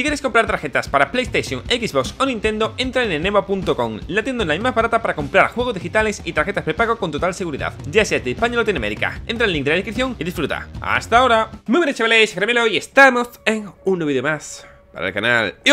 Si quieres comprar tarjetas para PlayStation, Xbox o Nintendo, entra en Enema.com, la tienda online más barata para comprar juegos digitales y tarjetas prepago con total seguridad, ya sea de España o Latinoamérica. Entra en el link de la descripción y disfruta. ¡Hasta ahora! Muy buenas chavales, Carmelo y estamos en un nuevo vídeo más para el canal. ¡Y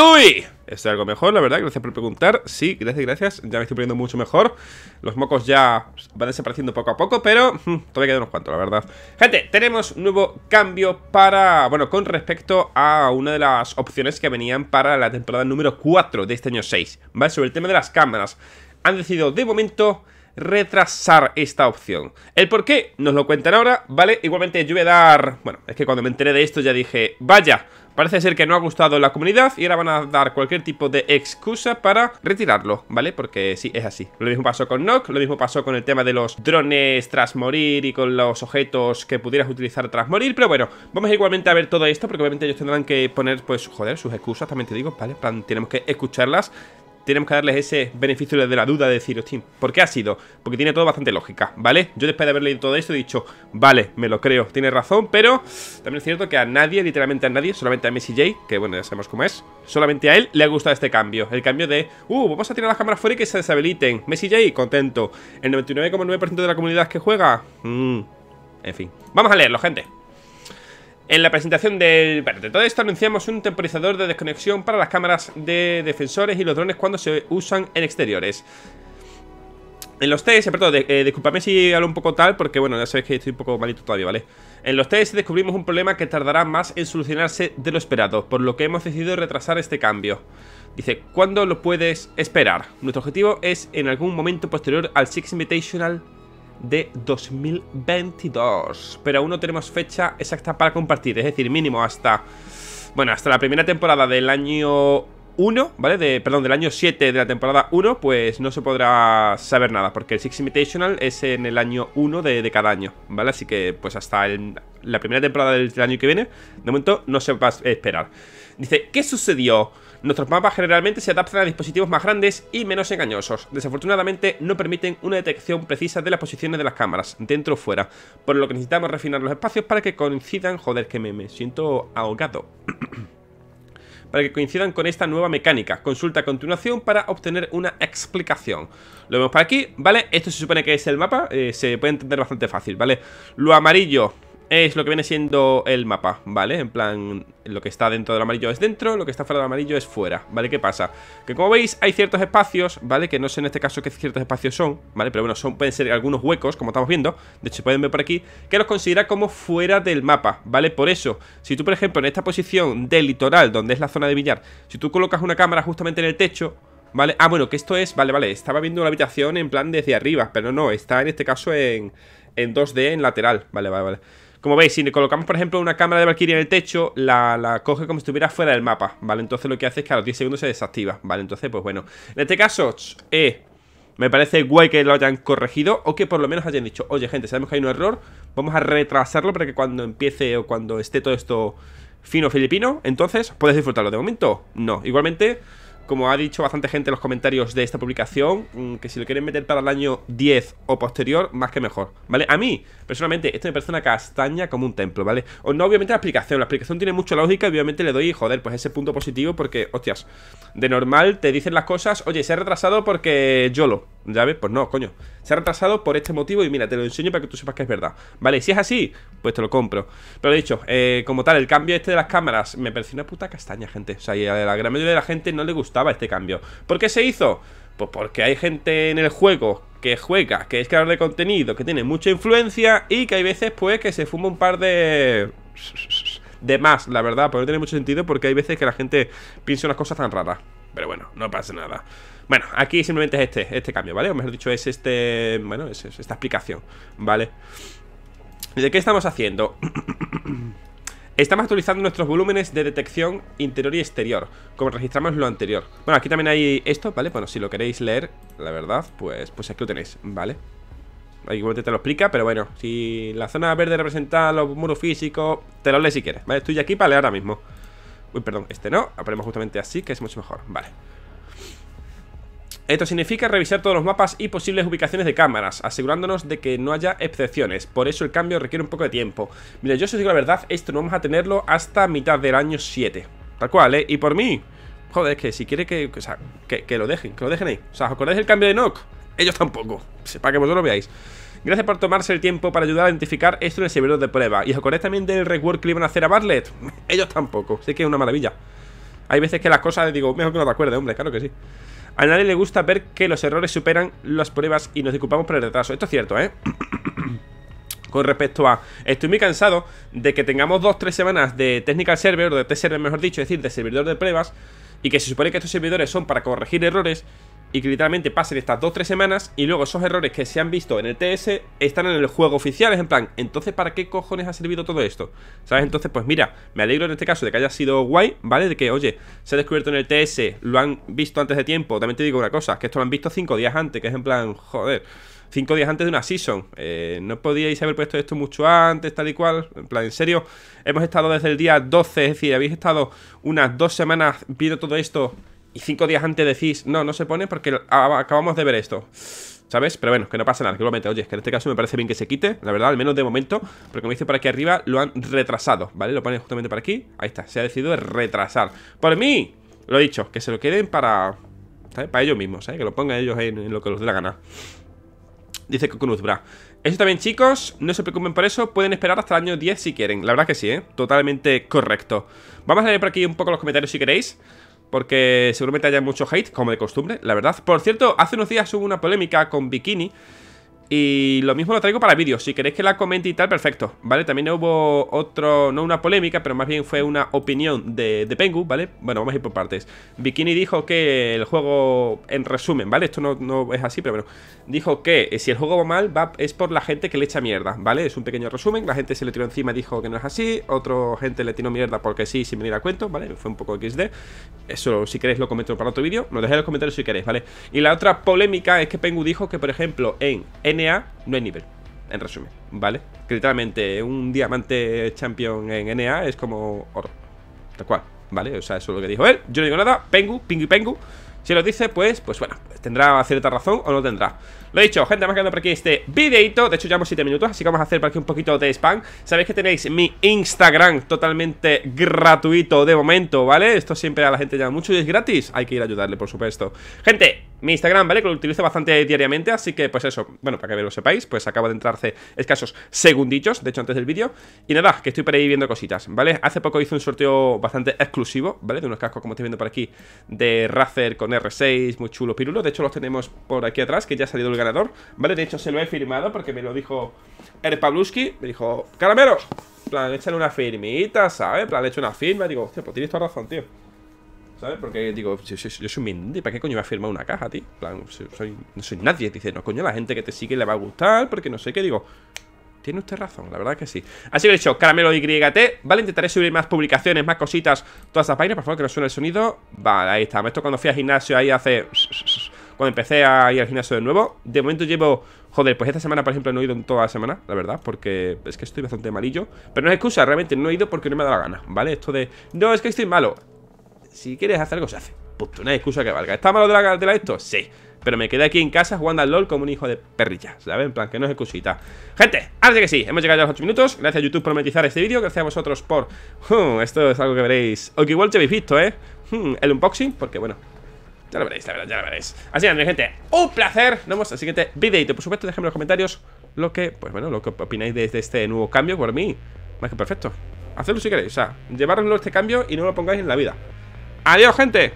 Estoy algo mejor, la verdad, gracias por preguntar Sí, gracias, gracias, ya me estoy poniendo mucho mejor Los mocos ya van desapareciendo poco a poco Pero mm, todavía quedan unos cuantos, la verdad Gente, tenemos un nuevo cambio para... Bueno, con respecto a una de las opciones que venían para la temporada número 4 de este año 6 ¿Vale? Sobre el tema de las cámaras Han decidido, de momento retrasar esta opción. El por qué nos lo cuentan ahora, ¿vale? Igualmente yo voy a dar... Bueno, es que cuando me enteré de esto ya dije, vaya, Parece ser que no ha gustado la comunidad y ahora van a dar cualquier tipo de excusa para retirarlo, ¿vale? Porque sí, es así. Lo mismo pasó con Nock, lo mismo pasó con el tema de los drones tras morir y con los objetos que pudieras utilizar tras morir, pero bueno, vamos igualmente a ver todo esto porque obviamente ellos tendrán que poner, pues, joder, sus excusas, también te digo, ¿vale? Plan, tenemos que escucharlas tenemos que darles ese beneficio de la duda de decir, hostia, ¿por qué ha sido? Porque tiene todo bastante lógica, ¿vale? Yo después de haber leído todo esto he dicho, vale, me lo creo, tiene razón, pero también es cierto que a nadie, literalmente a nadie, solamente a Messi J, que bueno, ya sabemos cómo es, solamente a él le ha gustado este cambio, el cambio de, uh, vamos a tirar las cámaras fuera y que se deshabiliten. Messi J, contento. El 99,9% de la comunidad que juega, mm, en fin. Vamos a leerlo, gente. En la presentación del de todo esto anunciamos un temporizador de desconexión para las cámaras de defensores y los drones cuando se usan en exteriores. En los test, perdón, eh, disculpadme si hablo un poco tal, porque bueno, ya sabéis que estoy un poco malito todavía, ¿vale? En los test descubrimos un problema que tardará más en solucionarse de lo esperado, por lo que hemos decidido retrasar este cambio. Dice, ¿cuándo lo puedes esperar? Nuestro objetivo es en algún momento posterior al Six Invitational de 2022. Pero aún no tenemos fecha exacta para compartir, es decir, mínimo hasta... Bueno, hasta la primera temporada del año 1, ¿vale? De, perdón, del año 7 de la temporada 1, pues no se podrá saber nada, porque el Six Invitational es en el año 1 de, cada año, ¿vale? Así que, pues hasta la primera temporada del, del año que viene, de momento no se va a esperar. Dice, ¿qué sucedió? Nuestros mapas generalmente se adaptan a dispositivos más grandes y menos engañosos. Desafortunadamente no permiten una detección precisa de las posiciones de las cámaras, dentro o fuera, por lo que necesitamos refinar los espacios para que coincidan... Joder, que me, siento ahogado. para que coincidan con esta nueva mecánica. Consulta a continuación para obtener una explicación. Lo vemos por aquí, ¿vale? Esto se supone que es el mapa, eh, se puede entender bastante fácil, ¿vale? Lo amarillo es lo que viene siendo el mapa, ¿vale? En plan, lo que está dentro del amarillo es dentro, lo que está fuera del amarillo es fuera, ¿vale? ¿Qué pasa? Que como veis hay ciertos espacios, ¿vale? Que no sé en este caso qué ciertos espacios son, ¿vale? Pero bueno, pueden ser algunos huecos, como estamos viendo, de hecho pueden ver por aquí, que los considera como fuera del mapa, ¿vale? Por eso, si tú por ejemplo en esta posición del litoral, donde es la zona de billar, si tú colocas una cámara justamente en el techo, ¿Vale? Ah, bueno, que esto es... Vale, vale, estaba viendo la habitación en plan desde arriba Pero no, está en este caso en, en 2D en lateral Vale, vale, vale como veis, si colocamos, por ejemplo, una cámara de Valkyrie en el techo, la, coge como si estuviera fuera del mapa, ¿vale? Entonces lo que hace es que a los 10 segundos se desactiva, ¿vale? Entonces, pues bueno. En este caso, eh, me parece guay que lo hayan corregido o que por lo menos hayan dicho, oye, gente, sabemos que hay un error, vamos a retrasarlo para que cuando empiece o cuando esté todo esto fino filipino, entonces puedes disfrutarlo. De momento, no. Igualmente como ha dicho bastante gente en los comentarios de esta publicación, mm, que si lo quieren meter para el año 10 o posterior, más que mejor, ¿vale? A mí, personalmente, esto me parece una castaña como un templo, ¿vale? O no, obviamente la explicación, la explicación tiene mucha lógica y obviamente le doy, joder, pues ese punto positivo porque, hostias, de normal te dicen las cosas, oye, se ha retrasado porque yo lo, ¿ya ves? Pues no, coño, se ha retrasado por este motivo y mira, te lo enseño para que tú sepas que es verdad, ¿vale? Si es así, pues te lo compro. Pero dicho, eh, como tal, el cambio este de las cámaras me parece una puta castaña, gente. O sea, y a la gran mayoría de la gente no le gusta este cambio. ¿Por qué se hizo? Pues porque hay gente en el juego que juega, que es creador de contenido, que tiene mucha influencia y que hay veces pues que se fuma un par de... De más, la verdad, pero no tiene mucho sentido porque hay veces que la gente piensa unas cosas tan raras. Pero bueno, no pasa nada. Bueno, aquí simplemente es este, este cambio, ¿vale? O mejor dicho, es este... Bueno, es, esta explicación, ¿vale? ¿De qué estamos haciendo? Estamos actualizando nuestros volúmenes de detección interior y exterior, como registramos lo anterior. Bueno, aquí también hay esto, ¿vale? Bueno, si lo queréis leer, la verdad, pues, pues aquí lo tenéis, ¿vale? Ahí te lo explica, pero bueno, si la zona verde representa los muros físicos, te lo lees si quieres, ¿vale? Estoy aquí para leer ahora mismo. Uy, perdón, este no, aparemos justamente así, que es mucho mejor, vale. Esto significa revisar todos los mapas y posibles ubicaciones de cámaras, asegurándonos de que no haya excepciones, por eso el cambio requiere un poco de tiempo. Mira, yo si os digo la verdad, esto no vamos a tenerlo hasta mitad del año 7. Tal cual, ¿eh? Y por mí, joder, es que si quiere que, que, lo dejen, que lo dejen ahí. O sea, ¿os acordáis del cambio de Nock? Ellos tampoco, Sepa que vosotros lo veáis. Gracias por tomarse el tiempo para ayudar a identificar esto en el servidor de prueba. ¿Y os acordáis también del rework que le iban a hacer a Bartlett? Ellos tampoco, sé que es una maravilla. Hay veces que las cosas, digo, mejor que no te acuerdes, hombre, claro que sí. A nadie le gusta ver que los errores superan las pruebas y nos disculpamos por el retraso. Esto es cierto, ¿eh? Con respecto a, estoy muy cansado de que tengamos dos, tres semanas de technical server, o de test server mejor dicho, es decir, de servidor de pruebas, y que se supone que estos servidores son para corregir errores, y que literalmente pasen estas 2-3 semanas y luego esos errores que se han visto en el TS están en el juego oficial, es en plan, entonces ¿para qué cojones ha servido todo esto? ¿Sabes? Entonces, pues mira, me alegro en este caso de que haya sido guay, ¿vale? De que, oye, se ha descubierto en el TS, lo han visto antes de tiempo, también te digo una cosa, que esto lo han visto 5 días antes, que es en plan, joder, 5 días antes de una season, eh, no podíais haber puesto esto mucho antes, tal y cual, en plan, en serio, hemos estado desde el día 12, es decir, habéis estado unas 2 semanas viendo todo esto y cinco días antes decís, no, no se pone porque ah, acabamos de ver esto. ¿Sabes? Pero bueno, que no pasa nada, que lo mete. Oye, es que en este caso me parece bien que se quite, la verdad, al menos de momento. Porque como dice por aquí arriba, lo han retrasado, ¿vale? Lo ponen justamente por aquí. Ahí está, se ha decidido retrasar. ¡Por mí! Lo he dicho, que se lo queden para... ¿sabes? Para ellos mismos, ¿sabes? ¿eh? Que lo pongan ellos en, en lo que les dé la gana. Dice bra. Eso también, chicos, no se preocupen por eso, pueden esperar hasta el año 10 si quieren. La verdad que sí, ¿eh? Totalmente correcto. Vamos a leer por aquí un poco los comentarios si queréis. Porque seguramente haya mucho hate, como de costumbre, la verdad. Por cierto, hace unos días hubo una polémica con Bikini y lo mismo lo traigo para vídeos, si queréis que la comente y tal, perfecto, ¿vale? También hubo otro, no una polémica, pero más bien fue una opinión de, de Pengu, ¿vale? Bueno, vamos a ir por partes. Bikini dijo que el juego, en resumen, ¿vale? Esto no, es así, pero bueno. Dijo que eh, si el juego va mal, es por la gente que le echa mierda, ¿vale? Es un pequeño resumen, la gente se le tiró encima y dijo que no es así, otra gente le tiró mierda porque sí, sin venir a cuento, ¿vale? Fue un poco XD. Eso, si queréis, lo comento para otro vídeo, nos dejé en los comentarios si queréis, ¿vale? Y la otra polémica es que Pengu dijo que, por ejemplo, en... en no hay nivel, en resumen, ¿vale? Que literalmente un diamante champion en NA es como oro, tal cual, ¿vale? O sea, eso es lo que dijo él, yo no digo nada, Pengu, Pingu, Pengu. Si lo dice, pues, pues bueno, pues tendrá cierta razón o no tendrá Lo he dicho, gente, que quedando por aquí este videito De hecho, llevamos 7 minutos, así que vamos a hacer para aquí un poquito de spam Sabéis que tenéis mi Instagram totalmente gratuito de momento, ¿vale? Esto siempre a la gente llama mucho y es gratis Hay que ir a ayudarle, por supuesto Gente, mi Instagram, ¿vale? Que lo utilizo bastante diariamente, así que pues eso, bueno, para que lo sepáis, pues acabo de entrarse escasos segundillos, de hecho antes del vídeo, y nada, que estoy por ahí viendo cositas, ¿vale? Hace poco hice un sorteo bastante exclusivo, ¿vale? De unos cascos, como estoy viendo por aquí, de Razer con R6, muy chulo, pirulo, de hecho los tenemos por aquí atrás, que ya ha salido el ganador, ¿vale? De hecho se lo he firmado porque me lo dijo el me dijo, ¡Carameros! plan, échale una firmita, ¿sabes? plan, le una firma, digo, hostia, pues tienes toda razón, tío ¿Sabes? Porque digo, yo, soy un soy ¿para qué coño me a firmar una caja, tío? no soy nadie. Dice, no, coño, la gente que te sigue le va a gustar, porque no sé qué. Digo, tiene usted razón, la verdad que sí. Así que he dicho, caramelo YT, ¿vale? Intentaré subir más publicaciones, más cositas, todas estas páginas, por favor, que no suene el sonido. Vale, ahí está. Esto cuando fui al gimnasio ahí hace... Cuando empecé a ir al gimnasio de nuevo. De momento llevo... Joder, pues esta semana, por ejemplo, no he ido en toda la semana, la verdad, porque es que estoy bastante malillo. Pero no es excusa, realmente no he ido porque no me da la gana, ¿vale? Esto de... No, es que estoy malo. Si quieres hacer algo, se hace. una excusa que valga. ¿Está malo de la de esto? Sí. Pero me quedé aquí en casa jugando al LOL como un hijo de perrilla, ¿sabes? En plan, que no es excusita Gente, ahora que sí, hemos llegado ya a los 8 minutos Gracias a YouTube por monetizar este vídeo, gracias a vosotros por... esto es algo que veréis O que igual ya habéis visto, ¿eh? el unboxing, porque bueno, ya lo veréis, la verdad, ya lo veréis. Así que, gente, un placer. Nos vemos al siguiente videito. Por supuesto, dejadme en los comentarios lo que, pues bueno, lo que opináis de, este nuevo cambio. Por mí, más que perfecto. Hacedlo si queréis. O sea, llevároslo este cambio y no lo pongáis en la vida. Adiós, gente.